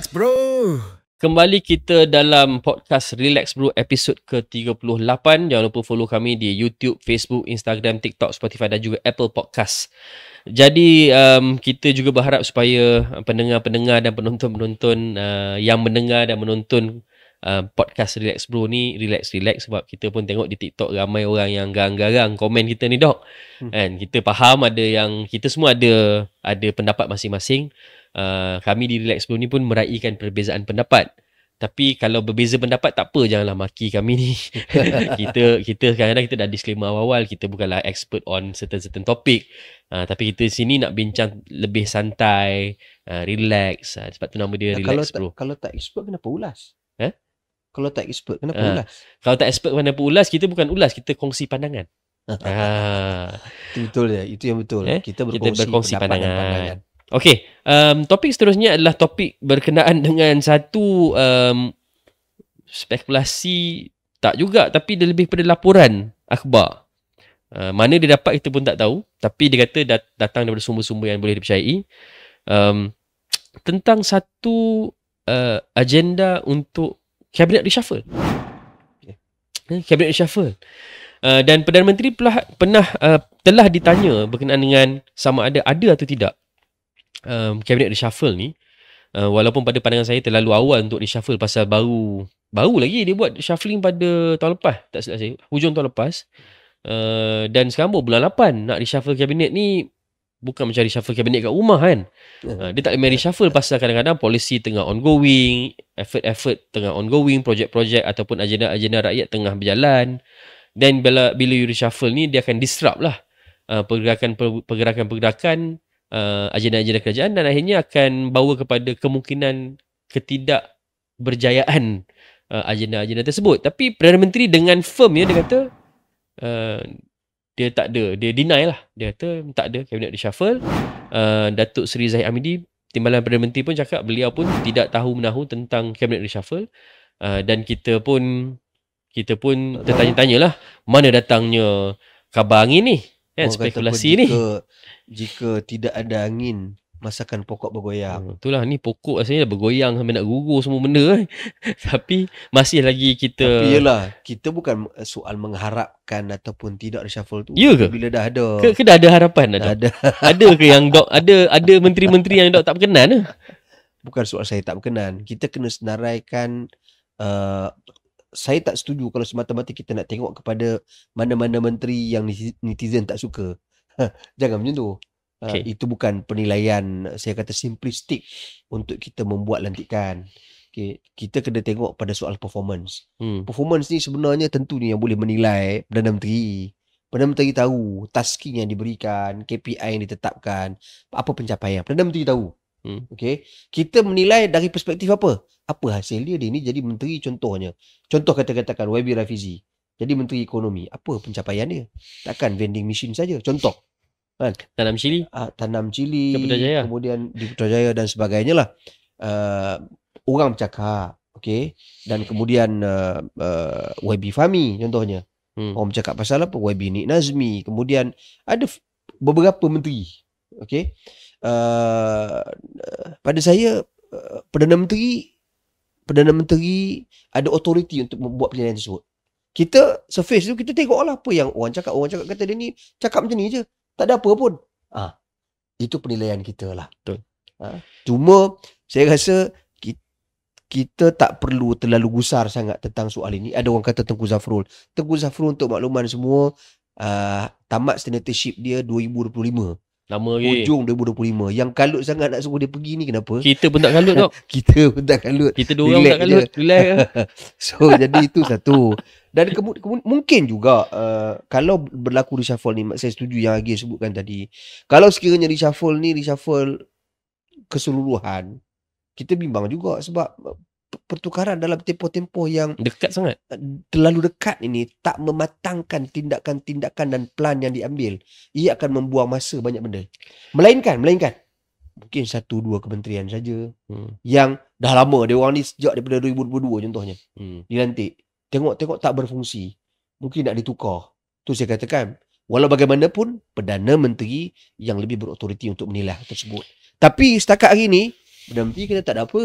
Relax Bro. Kembali kita dalam podcast Relax Bro episod ke-38. Jangan lupa follow kami di YouTube, Facebook, Instagram, TikTok, Spotify dan juga Apple Podcast. Jadi um, kita juga berharap supaya uh, pendengar-pendengar dan penonton-penonton uh, yang mendengar dan menonton uh, podcast Relax Bro ni relax-relax sebab kita pun tengok di TikTok ramai orang yang garang-garang komen kita ni dok. Kan kita faham ada yang kita semua ada ada pendapat masing-masing. Uh, kami di Relax Bro ni pun meraihkan perbezaan pendapat. Tapi kalau berbeza pendapat tak apa janganlah maki kami ni. kita kita kadang kita dah disclaimer awal-awal kita bukanlah expert on certain-certain topik. Uh, tapi kita sini nak bincang lebih santai, uh, relax. Uh, sebab tu nama dia nah, Relax kalau Bro. Ta, kalau tak expert kenapa ulas? Eh? Kalau tak expert kenapa uh, ulas? Kalau tak expert kenapa ulas? Kita bukan ulas, kita kongsi pandangan. ah. Itu ha. betul ya, itu yang betul. Eh? Kita berkongsi, kita berkongsi pandangan. pandangan. Okey, um, topik seterusnya adalah topik berkenaan dengan satu um, spekulasi tak juga tapi dia lebih pada laporan akhbar. Uh, mana dia dapat kita pun tak tahu tapi dia kata dat- datang daripada sumber-sumber yang boleh dipercayai um, tentang satu uh, agenda untuk kabinet reshuffle. Kabinet eh, reshuffle. Uh, dan Perdana Menteri pula, pernah uh, telah ditanya berkenaan dengan sama ada ada atau tidak um, kabinet reshuffle ni uh, walaupun pada pandangan saya terlalu awal untuk reshuffle pasal baru baru lagi dia buat shuffling pada tahun lepas tak silap saya hujung tahun lepas uh, dan sekarang pun bulan 8 nak reshuffle kabinet ni bukan macam reshuffle kabinet kat rumah kan uh, dia tak boleh reshuffle pasal kadang-kadang polisi tengah ongoing effort-effort tengah ongoing projek-projek ataupun agenda-agenda rakyat tengah berjalan dan bila bila you reshuffle ni dia akan disrupt lah eh, pergerakan-pergerakan-pergerakan uh, agenda-agenda kerajaan dan akhirnya akan bawa kepada kemungkinan ketidakberjayaan uh, agenda-agenda tersebut. Tapi Perdana Menteri dengan firm ya, dia kata uh, dia tak ada, dia deny lah. Dia kata tak ada kabinet reshuffle. Uh, Datuk Seri Zahid Amidi, Timbalan Perdana Menteri pun cakap beliau pun tidak tahu menahu tentang kabinet reshuffle. Uh, dan kita pun kita pun tertanya lah mana datangnya khabar angin ni kan orang spekulasi kata jika, ni jika tidak ada angin masakan pokok bergoyang. Hmm, itulah ni pokok asalnya bergoyang sampai nak gugur semua benda eh. Tapi masih lagi kita Tapi yalah, kita bukan eh, soal mengharapkan ataupun tidak reshuffle tu. Ya ke? Bila dah ada. Ke, ke dah ada harapan dah. Ada. ada ke yang dok ada ada menteri-menteri yang dok tak berkenan ke? Eh? Bukan soal saya tak berkenan. Kita kena senaraikan eh, saya tak setuju kalau semata-mata kita nak tengok kepada mana-mana menteri yang netizen tak suka. Ha, jangan menyentuh. tu. Ha, okay. itu bukan penilaian saya kata simplistik untuk kita membuat lantikan. Okay. Kita kena tengok pada soal performance. Hmm. Performance ni sebenarnya tentu ni yang boleh menilai Perdana Menteri. Perdana Menteri tahu tasking yang diberikan, KPI yang ditetapkan, apa pencapaian. Perdana Menteri tahu. Hmm. Okay. Kita menilai dari perspektif apa? apa hasil dia dia ni jadi menteri contohnya contoh kata-katakan YB Rafizi jadi menteri ekonomi apa pencapaian dia takkan vending machine saja contoh kan tanam cili uh, tanam cili Jaya. kemudian di Putrajaya dan sebagainya lah uh, orang bercakap okey dan kemudian uh, ah, uh, YB Fami contohnya hmm. orang bercakap pasal apa YB Nik Nazmi kemudian ada beberapa menteri okay uh, pada saya uh, Perdana Menteri Perdana Menteri ada otoriti untuk membuat penilaian tersebut. Kita surface tu kita tengok lah apa yang orang cakap. Orang cakap kata dia ni cakap macam ni je. Tak ada apa pun. Ha. Itu penilaian kita lah. Betul. Ha. Cuma saya rasa kita tak perlu terlalu gusar sangat tentang soal ini. Ada orang kata Tengku Zafrul. Tengku Zafrul untuk makluman semua uh, tamat senatorship dia 2025. Lama lagi. Hujung 2025. Yang kalut sangat nak suruh dia pergi ni kenapa? Kita pun tak kalut tau. kita pun tak kalut. Kita dua orang tak kalut. Relax so jadi itu satu. Dan ke- mungkin juga uh, kalau berlaku reshuffle ni saya setuju yang Agil sebutkan tadi. Kalau sekiranya reshuffle ni reshuffle keseluruhan kita bimbang juga sebab pertukaran dalam tempo-tempo yang dekat sangat terlalu dekat ini tak mematangkan tindakan-tindakan dan plan yang diambil ia akan membuang masa banyak benda melainkan melainkan mungkin satu dua kementerian saja hmm. yang dah lama dia orang ni sejak daripada 2022 contohnya hmm. dilantik tengok tengok tak berfungsi mungkin nak ditukar tu saya katakan walau bagaimanapun perdana menteri yang lebih berautoriti untuk menilai tersebut tapi setakat hari ni Perdana Menteri kita tak ada apa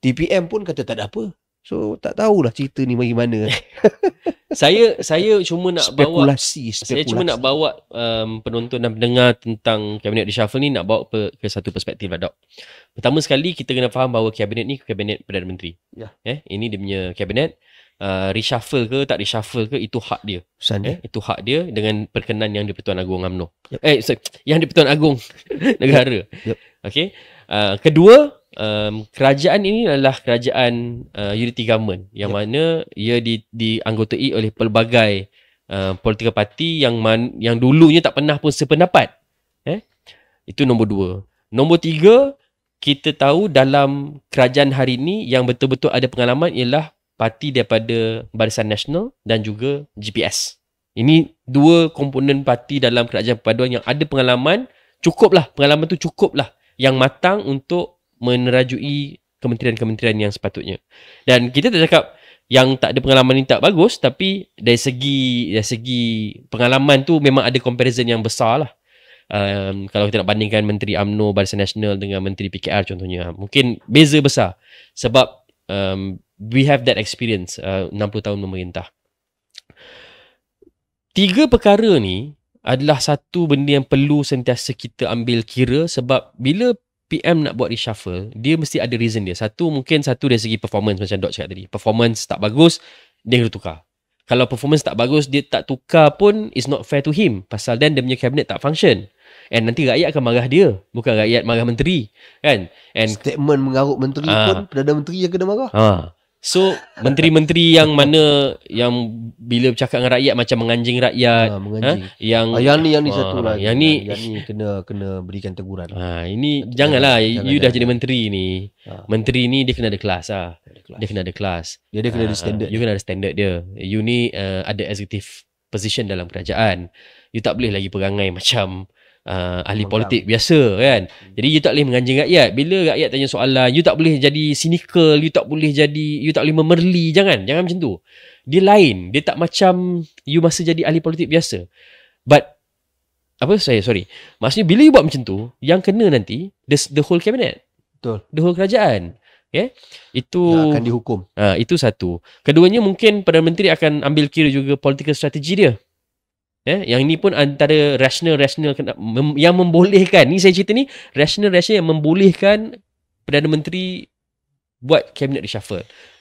TPM pun kata tak ada apa. So tak tahulah cerita ni macam mana. saya saya cuma nak spekulasi, bawa spekulasi. Saya cuma nak bawa um, penonton dan pendengar tentang kabinet reshuffle ni nak bawa pe, ke satu perspektif lah, Dok. Pertama sekali kita kena faham bahawa kabinet ni kabinet Perdana Menteri. Ya. Eh, ini dia punya kabinet. Uh, reshuffle ke tak reshuffle ke itu hak dia. Sandi. Eh, itu hak dia dengan perkenan yang di-Pertuan Agong UMNO. Yep. Eh sorry, yang di-Pertuan Agong negara. Yep. Okey. Uh, kedua um, kerajaan ini adalah kerajaan uh, unity government yang yep. Ya. mana ia di, dianggotai oleh pelbagai uh, political party yang man, yang dulunya tak pernah pun sependapat. Eh? Itu nombor dua. Nombor tiga, kita tahu dalam kerajaan hari ini yang betul-betul ada pengalaman ialah parti daripada Barisan Nasional dan juga GPS. Ini dua komponen parti dalam kerajaan perpaduan yang ada pengalaman, cukuplah, pengalaman tu cukuplah yang matang untuk menerajui kementerian-kementerian yang sepatutnya. Dan kita tak cakap yang tak ada pengalaman ni tak bagus tapi dari segi dari segi pengalaman tu memang ada comparison yang besar lah. Um, kalau kita nak bandingkan Menteri UMNO Barisan Nasional dengan Menteri PKR contohnya mungkin beza besar sebab um, we have that experience uh, 60 tahun memerintah. Tiga perkara ni adalah satu benda yang perlu sentiasa kita ambil kira sebab bila PM nak buat reshuffle, dia mesti ada reason dia. Satu, mungkin satu dari segi performance macam Dot cakap tadi. Performance tak bagus, dia kena tukar. Kalau performance tak bagus, dia tak tukar pun, it's not fair to him. Pasal then, dia punya cabinet tak function. And nanti rakyat akan marah dia. Bukan rakyat marah menteri. Kan? And, Statement mengarut menteri uh, pun, Perdana Menteri yang kena marah. Uh, So menteri-menteri yang mana yang bila bercakap dengan rakyat macam menganjing rakyat ha, menganjing. Ha? yang ah, yang ni yang ni ah, satu lah yang, yang ni yang ni kena kena berikan teguran. Ha ini Tidak lah, janganlah jangan, you jangan, dah jadi menteri ni. Ha. Menteri ni dia kena ada kelas ah. Dia kena ada kelas. Dia, ya, dia kena ada standard. You kena ada standard dia. You ni uh, ada executive position dalam kerajaan. You tak boleh lagi perangai macam uh, ahli politik biasa kan hmm. jadi you tak boleh menganjing rakyat bila rakyat tanya soalan you tak boleh jadi cynical you tak boleh jadi you tak boleh memerli jangan jangan macam tu dia lain dia tak macam you masa jadi ahli politik biasa but apa saya sorry maksudnya bila you buat macam tu yang kena nanti the, the whole cabinet betul the whole kerajaan Okay. Ya? Itu Dia akan dihukum ha, Itu satu Keduanya mungkin Perdana Menteri akan ambil kira juga Political strategy dia Eh, yang ini pun antara rasional-rasional yang membolehkan. Ini saya cerita ni, rasional-rasional yang membolehkan Perdana Menteri buat kabinet reshuffle.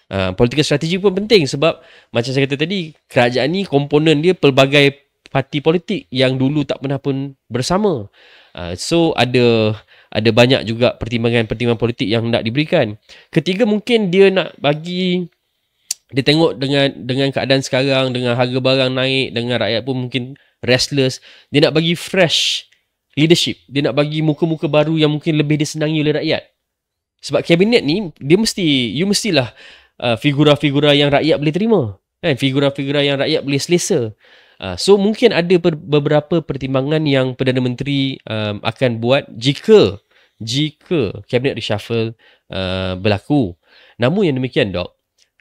Uh, political strategy pun penting sebab macam saya kata tadi, kerajaan ni komponen dia pelbagai parti politik yang dulu tak pernah pun bersama. Uh, so ada ada banyak juga pertimbangan-pertimbangan politik yang nak diberikan. Ketiga mungkin dia nak bagi dia tengok dengan dengan keadaan sekarang dengan harga barang naik dengan rakyat pun mungkin restless dia nak bagi fresh leadership dia nak bagi muka-muka baru yang mungkin lebih disenangi oleh rakyat sebab kabinet ni dia mesti you mestilah uh, figura-figura yang rakyat boleh terima kan figura-figura yang rakyat boleh selesa uh, so mungkin ada per- beberapa pertimbangan yang perdana menteri um, akan buat jika jika kabinet reshuffle uh, berlaku namun yang demikian dok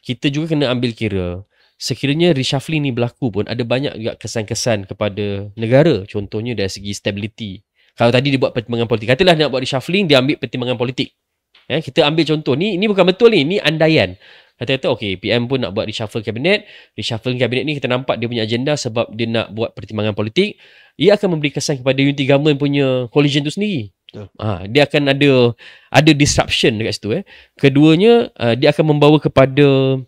kita juga kena ambil kira sekiranya reshuffling ni berlaku pun ada banyak juga kesan-kesan kepada negara contohnya dari segi stability kalau tadi dia buat pertimbangan politik katalah nak buat reshuffling dia ambil pertimbangan politik eh, kita ambil contoh ni ni bukan betul ni ni andaian kata-kata okey PM pun nak buat reshuffle kabinet reshuffle kabinet ni kita nampak dia punya agenda sebab dia nak buat pertimbangan politik ia akan memberi kesan kepada unit government punya collision tu sendiri Ha, dia akan ada ada disruption dekat situ eh. Keduanya uh, dia akan membawa kepada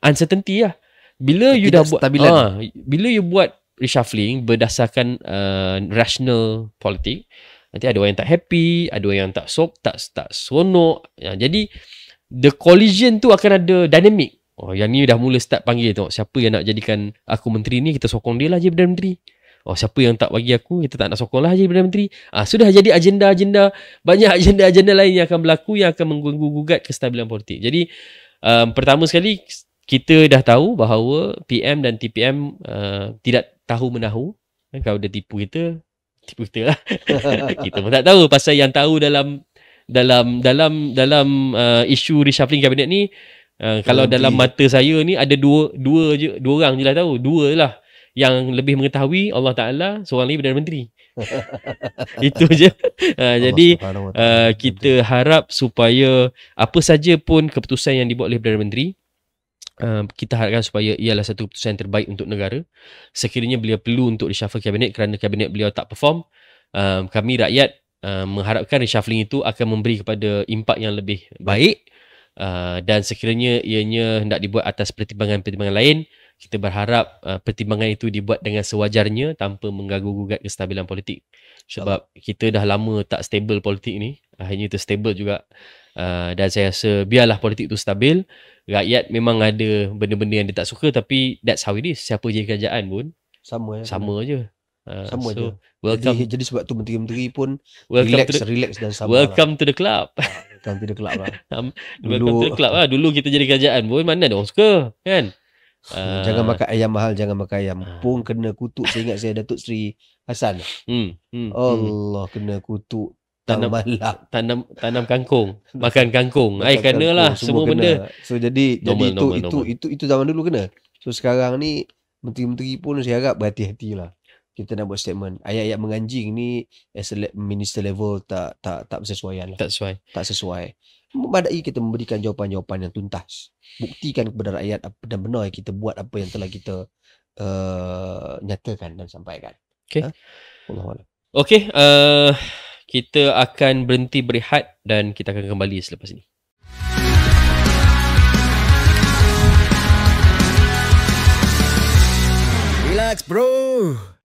uncertainty lah. Bila Tidak you dah buat ha, bila you buat reshuffling berdasarkan uh, rational politik nanti ada orang yang tak happy, ada orang yang tak sok, tak tak seronok. Ya, jadi the collision tu akan ada dynamic. Oh yang ni dah mula start panggil tengok siapa yang nak jadikan aku menteri ni kita sokong dia lah jadi menteri. Oh siapa yang tak bagi aku Kita tak nak sokong lah Haji Perdana Menteri ah, Sudah jadi agenda-agenda Banyak agenda-agenda lain yang akan berlaku Yang akan menggugat kestabilan politik Jadi um, pertama sekali Kita dah tahu bahawa PM dan TPM uh, Tidak tahu menahu eh, Kalau dia tipu kita Tipu kita lah Kita pun tak tahu Pasal yang tahu dalam Dalam dalam dalam uh, isu reshuffling kabinet ni uh, Kalau dalam mata saya ni Ada dua dua je Dua orang je lah tahu Dua lah yang lebih mengetahui Allah Taala seorang lagi Perdana Menteri. Itu je. Uh, jadi uh, kita harap supaya apa saja pun keputusan yang dibuat oleh Perdana Menteri Uh, kita harapkan supaya ialah satu keputusan yang terbaik untuk negara sekiranya beliau perlu untuk reshuffle kabinet kerana kabinet beliau tak perform uh, kami rakyat uh, mengharapkan reshuffling itu akan memberi kepada impak yang lebih baik uh, dan sekiranya ianya hendak dibuat atas pertimbangan-pertimbangan lain kita berharap uh, pertimbangan itu dibuat dengan sewajarnya tanpa mengganggu-gugat kestabilan politik sebab kita dah lama tak stabil politik ni akhirnya stabil juga uh, dan saya rasa biarlah politik tu stabil rakyat memang ada benda-benda yang dia tak suka tapi that's how it is siapa je kerajaan pun sama ya, sama kan? uh, sama so, je welcome. Jadi, jadi sebab tu menteri-menteri pun welcome relax, the, relax dan sama welcome lah. to the club ah, welcome to the club lah dulu, welcome to the club lah dulu kita jadi kerajaan pun mana ada orang suka kan Uh, jangan makan ayam mahal jangan makan ayam uh. pun kena kutuk saya ingat saya Datuk Seri Hasan hmm, hmm, hmm Allah hmm. kena kutuk tanam malam. tanam tanam kangkung makan kangkung ai kenalah semua, semua benda kena. so jadi normal, jadi normal, itu, normal. itu itu itu zaman dulu kena so sekarang ni menteri-menteri pun saya harap berhati-hatilah kita nak buat statement ayat-ayat menganjing ni as a minister level tak tak tak sesuai lah. tak sesuai tak sesuai memadai kita memberikan jawapan-jawapan yang tuntas buktikan kepada rakyat apa dan benar yang kita buat apa yang telah kita uh, nyatakan dan sampaikan okey ha? Allah Allah okey uh, kita akan berhenti berehat dan kita akan kembali selepas ini Relax bro